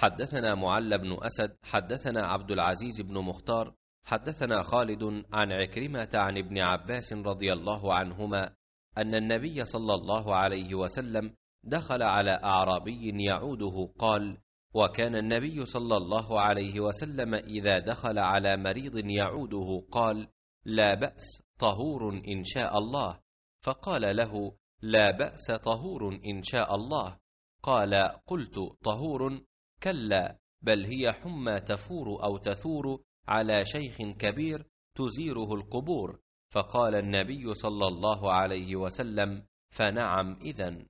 حدثنا معل بن أسد حدثنا عبد العزيز بن مختار حدثنا خالد عن عكرمة عن ابن عباس رضي الله عنهما أن النبي صلى الله عليه وسلم دخل على أعرابي يعوده قال: وكان النبي صلى الله عليه وسلم إذا دخل على مريض يعوده قال: لا بأس طهور إن شاء الله، فقال له: لا بأس طهور إن شاء الله، قال: قلت طهور كلا بل هي حمى تفور أو تثور على شيخ كبير تزيره القبور فقال النبي صلى الله عليه وسلم فنعم إذن